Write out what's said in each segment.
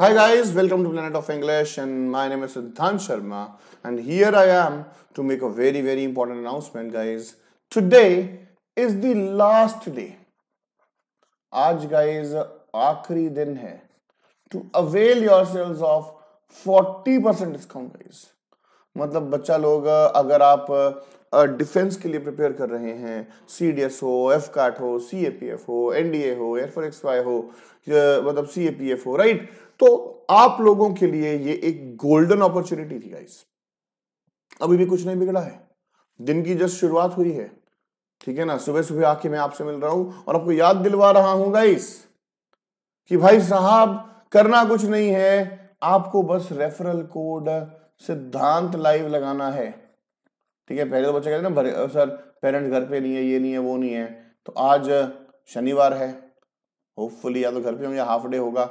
Hi guys, welcome to Planet of English and my name is Siddhan Sharma and here I am to make a very very important announcement guys. Today is the last day. Aaj guys आखिरी दिन है to avail yourselves of 40% discount guys. मतलब बच्चा लोग अगर आप defence के लिए प्रिपेयर कर रहे हैं सी डी एस हो एफ काट हो सी ए पी एफ हो एन डी ए हो एयरफोर एक्स वाई हो मतलब सी ए पी एफ हो राइट तो आप लोगों के लिए ये एक गोल्डन अपॉर्चुनिटी थी गाइस अभी भी कुछ नहीं बिगड़ा है दिन की जस्ट शुरुआत हुई है ठीक है ना सुबह सुबह आके मैं आपसे मिल रहा हूं और आपको याद दिलवा रहा हूं गाइस कि भाई साहब करना कुछ नहीं है आपको बस रेफरल कोड सिद्धांत लाइव लगाना है ठीक है पहले तो बच्चा कहते हैं ना सर पेरेंट्स घर पे नहीं है ये नहीं है वो नहीं है तो आज शनिवार है होपफुली या तो घर पे होंगे हाफ डे होगा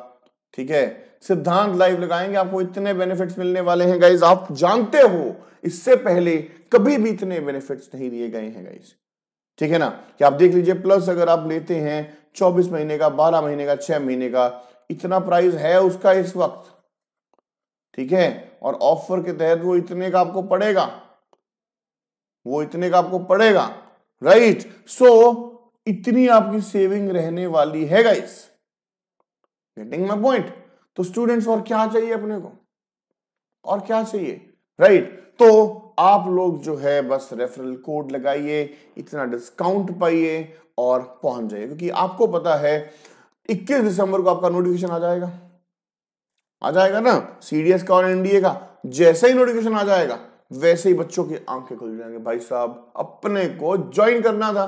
ठीक है सिद्धांत लाइव लगाएंगे आपको इतने बेनिफिट्स मिलने वाले हैं गाइज आप जानते हो इससे पहले कभी भी इतने बेनिफिट्स नहीं दिए गए हैं गाइज ठीक है ना कि आप देख लीजिए प्लस अगर आप लेते हैं 24 महीने का 12 महीने का 6 महीने का इतना प्राइस है उसका इस वक्त ठीक है और ऑफर के तहत वो इतने का आपको पड़ेगा वो इतने का आपको पड़ेगा राइट सो so, इतनी आपकी सेविंग रहने वाली है गाइस गेटिंग माई पॉइंट तो स्टूडेंट्स और क्या चाहिए अपने को और क्या चाहिए राइट right. तो आप लोग जो है बस रेफरल कोड लगाइए इतना डिस्काउंट पाइए और पहुंच जाइए क्योंकि आपको पता है 21 दिसंबर को आपका नोटिफिकेशन आ जाएगा आ जाएगा ना सीडीएस का और एनडीए का जैसे ही नोटिफिकेशन आ जाएगा वैसे ही बच्चों की आंखें खुल जाएंगे भाई साहब अपने को ज्वाइन करना था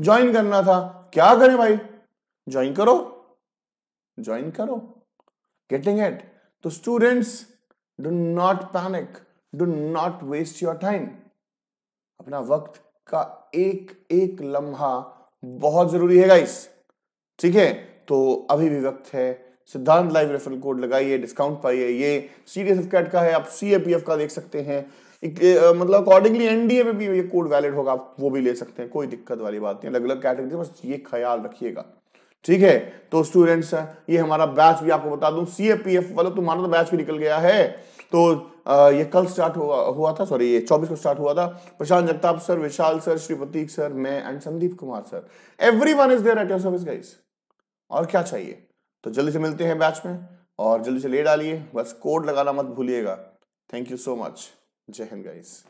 ज्वाइन करना था क्या करें भाई ज्वाइन करो ज्वाइन करो गेटिंग एट तो students do not panic do not waste your time अपना वक्त का एक एक लम्हा बहुत जरूरी है गाइस ठीक है तो अभी भी वक्त है सिद्धांत लाइव रेफरल कोड लगाइए डिस्काउंट पाइए ये सी डी का है आप सी का देख सकते हैं मतलब अकॉर्डिंगली एनडीए में भी ये कोड वैलिड होगा आप वो भी ले सकते हैं कोई दिक्कत वाली बात नहीं अलग अलग कैटेगरी बस ये ख्याल रखिएगा ठीक है तो स्टूडेंट्स ये हमारा बैच भी आपको बता दूं सी ए पी एफ वाला तुम्हारा तो बैच तो भी निकल गया है तो ये कल स्टार्ट हुआ हुआ था सॉरी ये चौबीस को स्टार्ट हुआ था Prashant Jagtap sir Vishal sir Shri Pratik sir मैं and Sandeep Kumar sir everyone is there at your service guys और क्या चाहिए तो जल्दी से मिलते हैं बैच में और जल्दी से ले डालिए बस कोड लगाना मत भूलिएगा थैंक यू सो मच जय हिंद गाइस